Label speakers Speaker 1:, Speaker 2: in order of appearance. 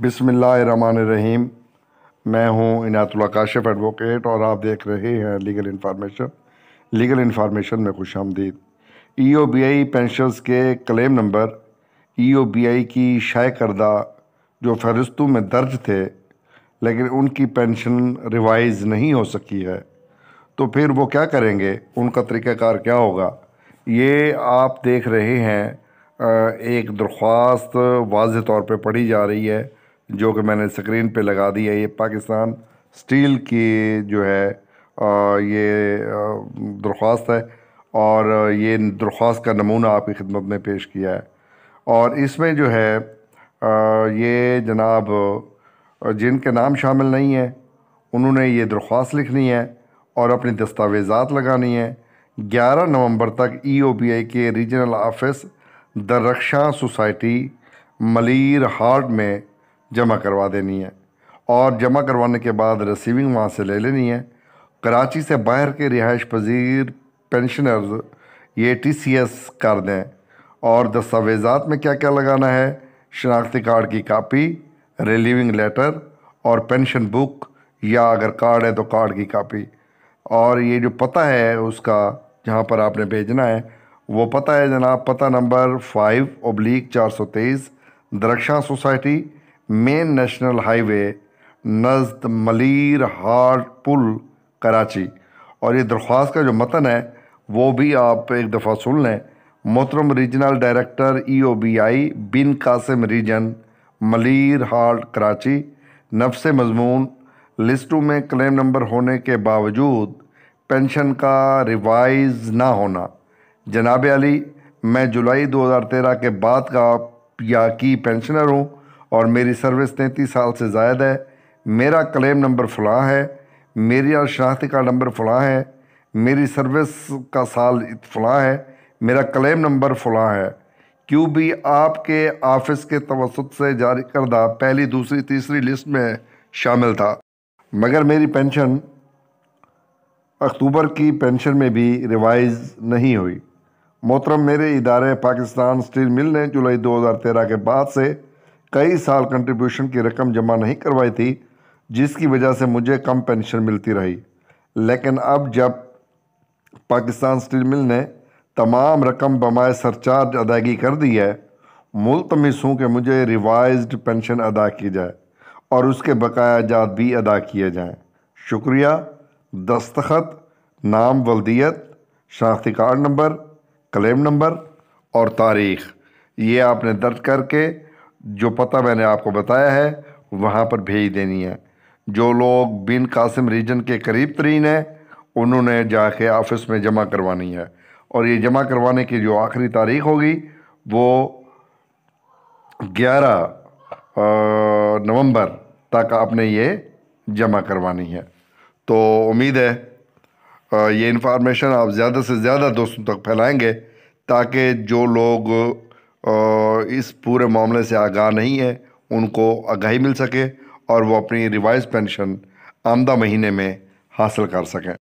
Speaker 1: बिसमीम मैं हूं इनातुल्ला काशिफ एडवोकेट और आप देख रहे हैं लीगल इन्फॉर्मेशन लीगल इन्फॉर्मेशन में खुश आमदीद ई e O B I pensions के claim number E O B I की शाय करदा जो फहरिस्तों में दर्ज थे लेकिन उनकी पेंशन रिवाइज नहीं हो सकी है तो फिर वो क्या करेंगे उनका तरीक़ाकार क्या होगा ये आप देख रहे हैं एक दरख्वास्त वाज तौर पर पढ़ी जा रही है जो कि मैंने स्क्रीन पे लगा दी है ये पाकिस्तान स्टील की जो है ये दरख्वास्त है और ये दरख्वास्त का नमूना आपकी खिदमत में पेश किया है और इसमें जो है ये जनाब जिनके नाम शामिल नहीं हैं उन्होंने ये दरख्वास्त लिखनी है और अपनी दस्तावेज़ात लगानी है 11 नवंबर तक ई ओ बी आई के रीजनल ऑफिस द रक्षा सोसाइटी मलिर हार्ट में जमा करवा देनी है और जमा करवाने के बाद रिसीविंग वहाँ से ले लेनी है कराची से बाहर के रिहाइश पजीर पेंशनर्स ये टी सी एस कर दें और दस्तावेज़ात में क्या क्या लगाना है शनाख्ती कार्ड की कापी रिलीविंग लेटर और पेंशन बुक या अगर कार्ड है तो कार्ड की कापी और ये जो पता है उसका जहाँ पर आपने भेजना है वो पता है जनाब पता नंबर फाइव ओब्लिक चार सौ तेईस दरक्षा सोसाइटी मेन नेशनल हाईवे नज़द मलीर हार्ट पुल कराची और ये दरख्वास्त का जो मतन है वो भी आप एक दफ़ा सुन लें मोहतरम regional director E O B I Bin Qasim region Malir halt Karachi नफ्स मजमून लिस्टों में क्लेम नंबर होने के बावजूद पेंशन का रिवाइज ना होना जनाब अली मैं जुलाई 2013 के बाद का या की पेंशनर हूँ और मेरी सर्विस तैंतीस साल से ज़ायद है मेरा क्लेम नंबर फ़लाँ है मेरी और का नंबर फ़लाँ है मेरी सर्विस का साल फ़लाँ है मेरा क्लेम नंबर फ़लाँ है क्यों भी आपके ऑफिस के तवसत से जारी करदा पहली दूसरी तीसरी लिस्ट में शामिल था मगर मेरी पेंशन अक्टूबर की पेंशन में भी रिवाइज नहीं हुई मोहतरम मेरे इदारे पाकिस्तान स्टील मिल ने जुलाई 2013 के बाद से कई साल कंट्रीब्यूशन की रकम जमा नहीं करवाई थी जिसकी वजह से मुझे कम पेंशन मिलती रही लेकिन अब जब पाकिस्तान स्टील मिल ने तमाम रकम बमाए सरचार्ज अदायगी कर दी है मुलतमिस हूँ कि मुझे रिवाइज पेंशन अदा की जाए और उसके बकाया जात भी अदा किए जाएँ शुक्रिया दस्तखत नाम वल्दियत शनाख्ती कार्ड नंबर क्लेम नंबर और तारीख़ ये आपने दर्ज करके जो पता मैंने आपको बताया है वहाँ पर भेज देनी है जो लोग बिन कासिम रीजन के करीब तरीन हैं उन्होंने जाके ऑफिस में जमा करवानी है और ये जमा करवाने की जो आखिरी तारीख होगी वो 11 नवंबर तक आपने ये जमा करवानी है तो उम्मीद है ये इन्फॉर्मेशन आप ज़्यादा से ज़्यादा दोस्तों तक फैलाएंगे ताकि जो लोग इस पूरे मामले से आगाह नहीं है उनको आगाही मिल सके और वो अपनी रिवाइज पेंशन आमदा महीने में हासिल कर सकें